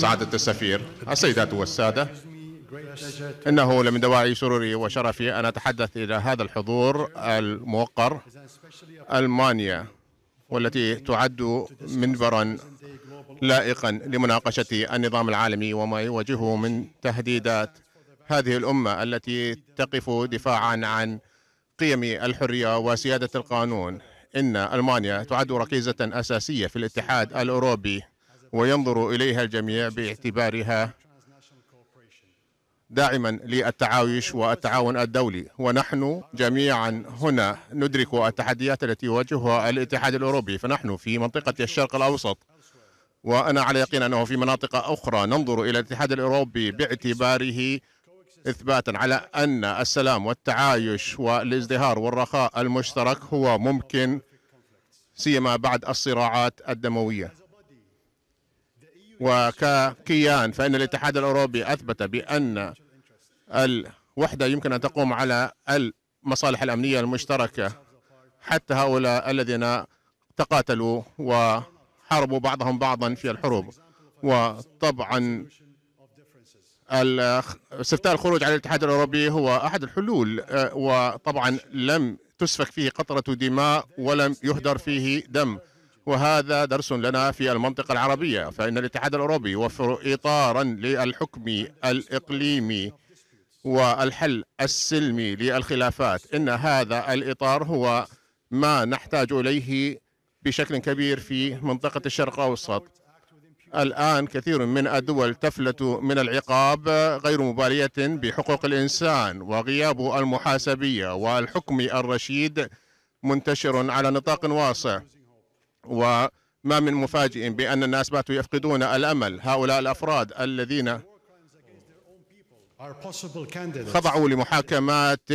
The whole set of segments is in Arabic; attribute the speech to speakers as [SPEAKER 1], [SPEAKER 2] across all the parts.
[SPEAKER 1] سعادة السفير السيدات والسادة إنه لمن دواعي سروري وشرفي أن أتحدث إلى هذا الحضور الموقر ألمانيا والتي تعد منبرا لائقا لمناقشة النظام العالمي وما يواجهه من تهديدات هذه الأمة التي تقف دفاعا عن قيم الحرية وسيادة القانون إن ألمانيا تعد ركيزة أساسية في الاتحاد الأوروبي وينظر إليها الجميع باعتبارها داعما للتعايش والتعاون الدولي ونحن جميعا هنا ندرك التحديات التي يواجهها الاتحاد الأوروبي فنحن في منطقة الشرق الأوسط وأنا على يقين أنه في مناطق أخرى ننظر إلى الاتحاد الأوروبي باعتباره إثباتا على أن السلام والتعايش والازدهار والرخاء المشترك هو ممكن سيما بعد الصراعات الدموية وككيان فإن الاتحاد الأوروبي أثبت بأن الوحدة يمكن أن تقوم على المصالح الأمنية المشتركة حتى هؤلاء الذين تقاتلوا وحاربوا بعضهم بعضا في الحروب وطبعا استفتاء الخروج على الاتحاد الأوروبي هو أحد الحلول وطبعا لم تسفك فيه قطرة دماء ولم يهدر فيه دم وهذا درس لنا في المنطقة العربية فإن الاتحاد الأوروبي يوفر إطارا للحكم الإقليمي والحل السلمي للخلافات إن هذا الإطار هو ما نحتاج إليه بشكل كبير في منطقة الشرق الأوسط الآن كثير من الدول تفلت من العقاب غير مبالية بحقوق الإنسان وغياب المحاسبية والحكم الرشيد منتشر على نطاق واسع وما من مفاجئ بأن الناس باتوا يفقدون الأمل هؤلاء الأفراد الذين خضعوا لمحاكمات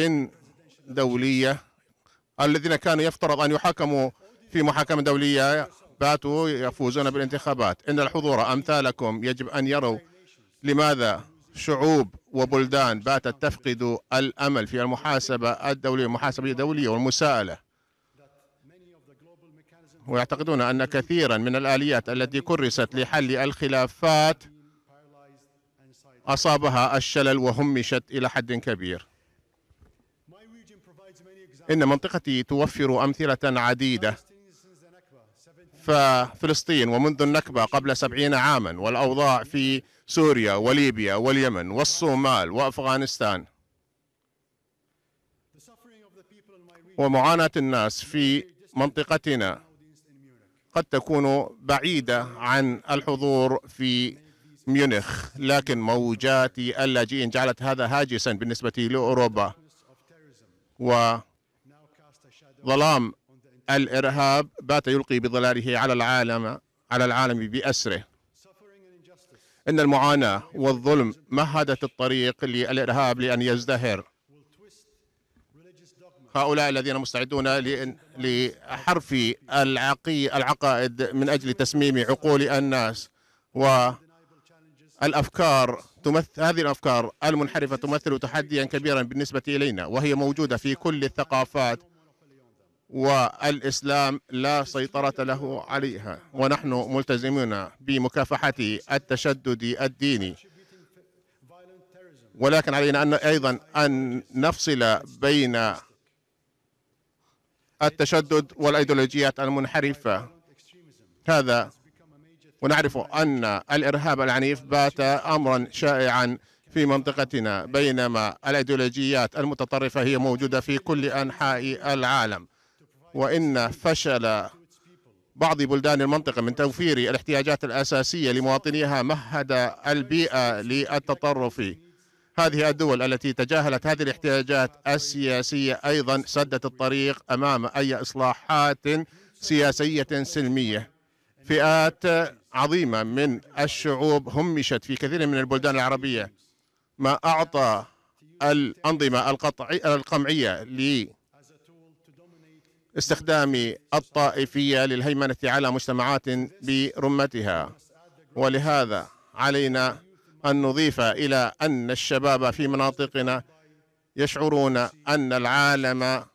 [SPEAKER 1] دولية الذين كانوا يفترض أن يحاكموا في محاكمة دولية باتوا يفوزون بالانتخابات إن الحضور أمثالكم يجب أن يروا لماذا شعوب وبلدان باتت تفقد الأمل في المحاسبة الدولية المحاسبة الدولية والمساءلة ويعتقدون أن كثيرا من الآليات التي كرست لحل الخلافات أصابها الشلل وهمشت إلى حد كبير إن منطقتي توفر أمثلة عديدة ففلسطين ومنذ النكبة قبل سبعين عاما والأوضاع في سوريا وليبيا واليمن والصومال وأفغانستان ومعاناة الناس في منطقتنا قد تكون بعيدة عن الحضور في ميونخ لكن موجات اللاجئين جعلت هذا هاجسا بالنسبة لأوروبا وظلام الإرهاب بات يلقي بظلاله على العالم على العالم بأسره إن المعاناة والظلم مهدت الطريق للإرهاب لأن يزدهر هؤلاء الذين مستعدون لحرف العقي العقائد من أجل تسميم عقول الناس والأفكار تمثل هذه الأفكار المنحرفة تمثل تحديا كبيرا بالنسبة إلينا وهي موجودة في كل الثقافات والإسلام لا سيطرة له عليها ونحن ملتزمون بمكافحة التشدد الديني ولكن علينا أن أيضا أن نفصل بين التشدد والايديولوجيات المنحرفه هذا ونعرف ان الارهاب العنيف بات امرا شائعا في منطقتنا بينما الايديولوجيات المتطرفه هي موجوده في كل انحاء العالم وان فشل بعض بلدان المنطقه من توفير الاحتياجات الاساسيه لمواطنيها مهد البيئه للتطرف هذه الدول التي تجاهلت هذه الاحتياجات السياسية أيضا سدت الطريق أمام أي إصلاحات سياسية سلمية فئات عظيمة من الشعوب همشت في كثير من البلدان العربية ما أعطى الأنظمة القطعي القمعية لاستخدام الطائفية للهيمنة على مجتمعات برمتها ولهذا علينا أن نضيف إلى أن الشباب في مناطقنا يشعرون أن العالم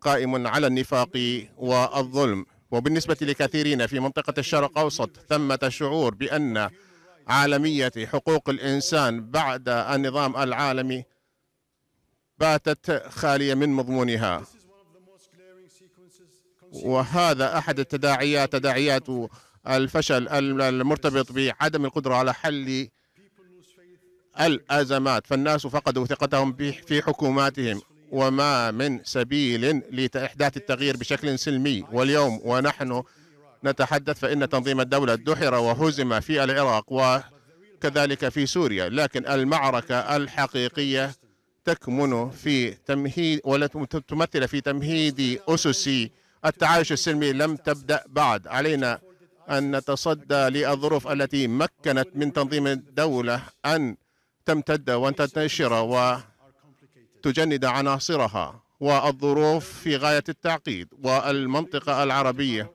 [SPEAKER 1] قائم على النفاق والظلم وبالنسبة لكثيرين في منطقة الشرق أوسط ثمة شعور بأن عالمية حقوق الإنسان بعد النظام العالمي باتت خالية من مضمونها وهذا أحد التداعيات تداعيات الفشل المرتبط بعدم القدرة على حل الأزمات فالناس فقدوا ثقتهم في حكوماتهم وما من سبيل لإحداث التغيير بشكل سلمي واليوم ونحن نتحدث فإن تنظيم الدولة دحر وهزم في العراق وكذلك في سوريا لكن المعركة الحقيقية تكمن في تمهيد ولا تمثل في تمهيد أسس التعايش السلمي لم تبدأ بعد علينا أن نتصدى للظروف التي مكنت من تنظيم الدولة أن تمتد وتنتشر وتجند عناصرها والظروف في غاية التعقيد والمنطقة العربية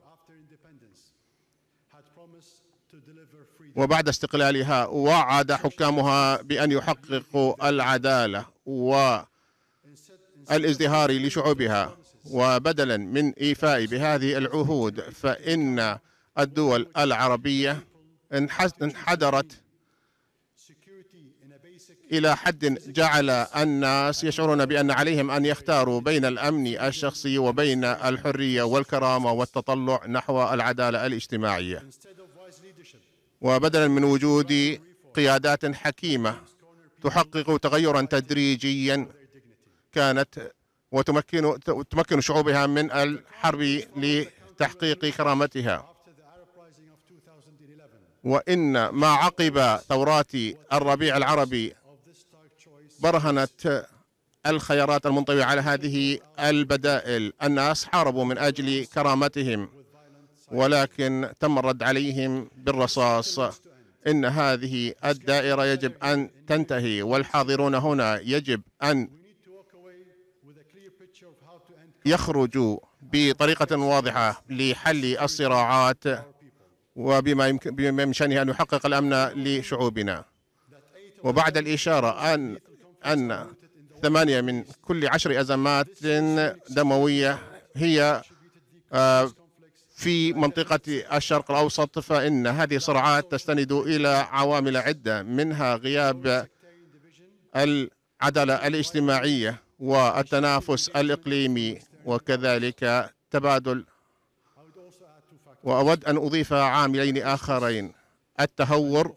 [SPEAKER 1] وبعد استقلالها وعد حكامها بأن يحققوا العدالة والازدهار لشعوبها وبدلا من إيفاء بهذه العهود فإن الدول العربية انحدرت إلى حد جعل الناس يشعرون بأن عليهم أن يختاروا بين الأمن الشخصي وبين الحرية والكرامة والتطلع نحو العدالة الاجتماعية وبدلا من وجود قيادات حكيمة تحقق تغيرا تدريجيا كانت وتمكن تمكن شعوبها من الحرب لتحقيق كرامتها وإن ما عقب ثورات الربيع العربي برهنت الخيارات المنطوية على هذه البدائل الناس حاربوا من أجل كرامتهم ولكن تم الرد عليهم بالرصاص إن هذه الدائرة يجب أن تنتهي والحاضرون هنا يجب أن يخرجوا بطريقة واضحة لحل الصراعات وبما يمكن بما يمشنه أن يحقق الأمن لشعوبنا وبعد الإشارة أن أن ثمانية من كل عشر أزمات دموية هي آه، في منطقة الشرق الأوسط فإن هذه الصراعات تستند إلى عوامل عدة منها غياب العدالة الاجتماعية والتنافس الإقليمي وكذلك تبادل وأود أن أضيف عاملين آخرين التهور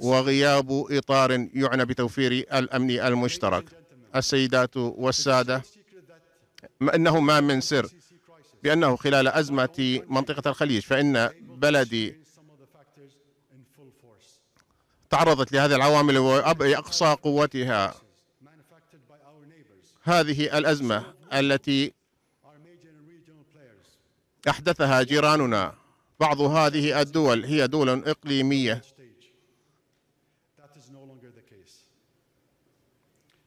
[SPEAKER 1] وغياب إطار يعنى بتوفير الأمن المشترك السيدات والسادة أنه ما من سر بأنه خلال أزمة منطقة الخليج فإن بلدي تعرضت لهذه العوامل وأقصى قوتها هذه الأزمة التي أحدثها جيراننا بعض هذه الدول هي دول إقليمية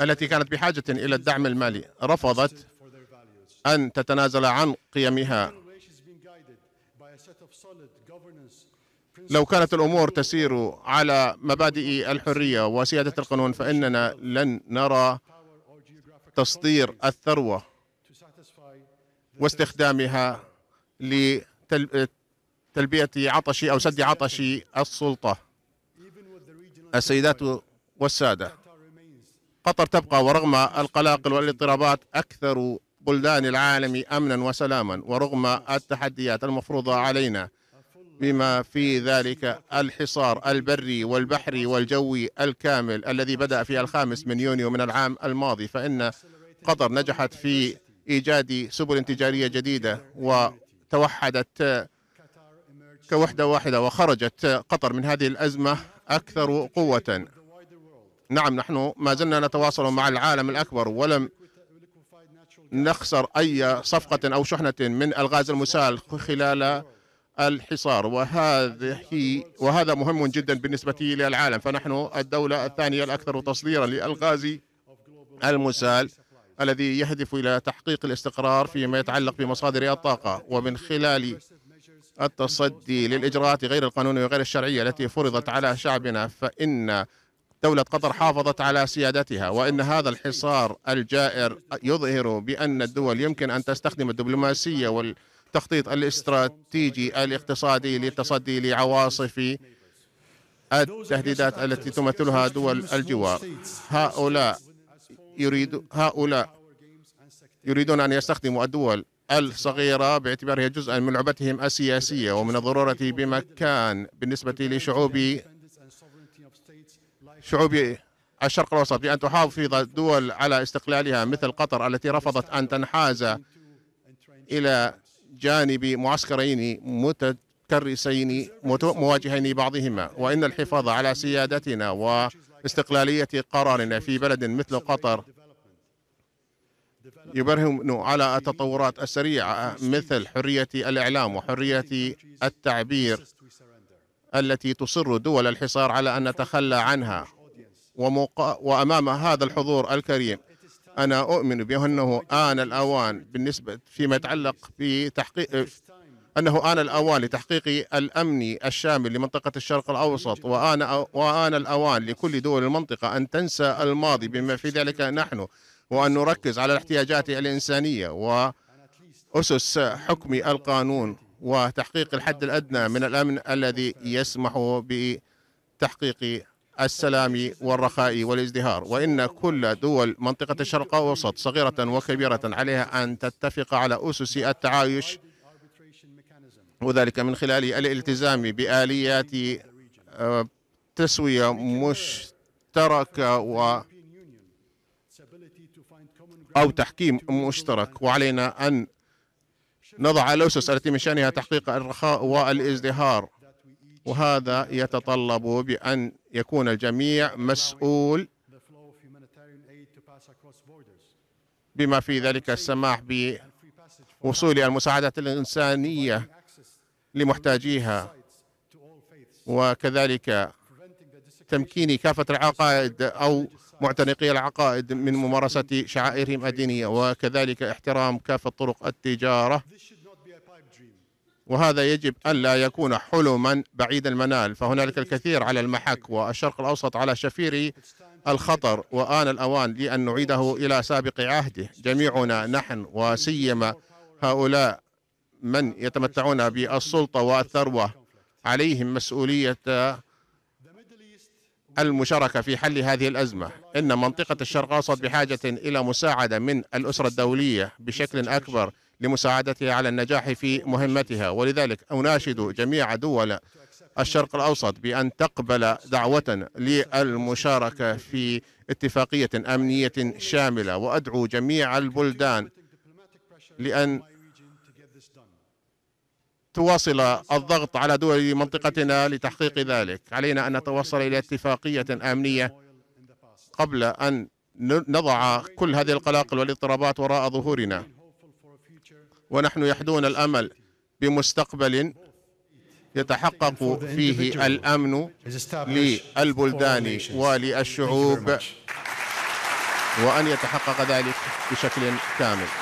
[SPEAKER 1] التي كانت بحاجة إلى الدعم المالي رفضت أن تتنازل عن قيمها لو كانت الأمور تسير على مبادئ الحرية وسيادة القانون فإننا لن نرى تصدير الثروة واستخدامها لتلبية عطش أو سد عطش السلطة السيدات والسادة قطر تبقى ورغم القلاقل والاضطرابات أكثر بلدان العالم أمنا وسلاما ورغم التحديات المفروضة علينا بما في ذلك الحصار البري والبحري والجوي الكامل الذي بدأ في الخامس من يونيو من العام الماضي فإن قطر نجحت في إيجاد سبل تجارية جديدة وتوحدت كوحدة واحدة وخرجت قطر من هذه الأزمة أكثر قوة نعم نحن ما زلنا نتواصل مع العالم الأكبر ولم نخسر أي صفقة أو شحنة من الغاز المسال خلال الحصار وهذه وهذا مهم جدا بالنسبة للعالم فنحن الدولة الثانية الأكثر تصديرا للغاز المسال الذي يهدف إلى تحقيق الاستقرار فيما يتعلق بمصادر الطاقة ومن خلال التصدي للإجراءات غير القانونية وغير الشرعية التي فرضت على شعبنا فإن دولة قطر حافظت على سيادتها وإن هذا الحصار الجائر يظهر بأن الدول يمكن أن تستخدم الدبلوماسية والتخطيط الاستراتيجي الاقتصادي للتصدي لعواصف التهديدات التي تمثلها دول الجوار هؤلاء يريد هؤلاء يريدون أن يستخدموا الدول الصغيرة باعتبارها جزءا من لعبتهم السياسية ومن الضرورة بمكان بالنسبة لشعوب شعوب الشرق الاوسط بان تحافظ دول على استقلالها مثل قطر التي رفضت ان تنحاز الى جانب معسكرين متكرسين مواجهين بعضهما وان الحفاظ على سيادتنا واستقلاليه قرارنا في بلد مثل قطر يبرهن على التطورات السريعه مثل حريه الاعلام وحريه التعبير التي تصر دول الحصار على ان نتخلى عنها وأمام هذا الحضور الكريم أنا أؤمن بأنه آن الأوان بالنسبة فيما يتعلق بتحقيق أنه آن الأوان لتحقيق الأمن الشامل لمنطقة الشرق الأوسط وآن, وآن الأوان لكل دول المنطقة أن تنسى الماضي بما في ذلك نحن وأن نركز على الاحتياجات الإنسانية وأسس حكم القانون وتحقيق الحد الأدنى من الأمن الذي يسمح بتحقيق السلام والرخاء والازدهار وإن كل دول منطقة الشرق الأوسط صغيرة وكبيرة عليها أن تتفق على أسس التعايش وذلك من خلال الالتزام بآليات آه، تسوية مشتركة و أو تحكيم مشترك وعلينا أن نضع الأسس التي من شأنها تحقيق الرخاء والازدهار وهذا يتطلب بأن يكون الجميع مسؤول بما في ذلك السماح بوصول المساعدات الإنسانية لمحتاجيها وكذلك تمكين كافة العقائد أو معتنقي العقائد من ممارسة شعائرهم الدينية وكذلك احترام كافة طرق التجارة وهذا يجب ألا يكون حلما بعيد المنال فهنالك الكثير على المحك والشرق الأوسط على شفير الخطر وآن الأوان لأن نعيده إلى سابق عهده جميعنا نحن وسيما هؤلاء من يتمتعون بالسلطة والثروة عليهم مسؤولية المشاركة في حل هذه الأزمة إن منطقة الشرق الأوسط بحاجة إلى مساعدة من الأسرة الدولية بشكل أكبر لمساعدتها على النجاح في مهمتها ولذلك أناشد جميع دول الشرق الأوسط بأن تقبل دعوة للمشاركة في اتفاقية أمنية شاملة وأدعو جميع البلدان لأن تواصل الضغط على دول منطقتنا لتحقيق ذلك علينا أن نتوصل إلى اتفاقية أمنية قبل أن نضع كل هذه القلاقل والاضطرابات وراء ظهورنا ونحن يحدون الامل بمستقبل يتحقق فيه الامن للبلدان وللشعوب وان يتحقق ذلك بشكل كامل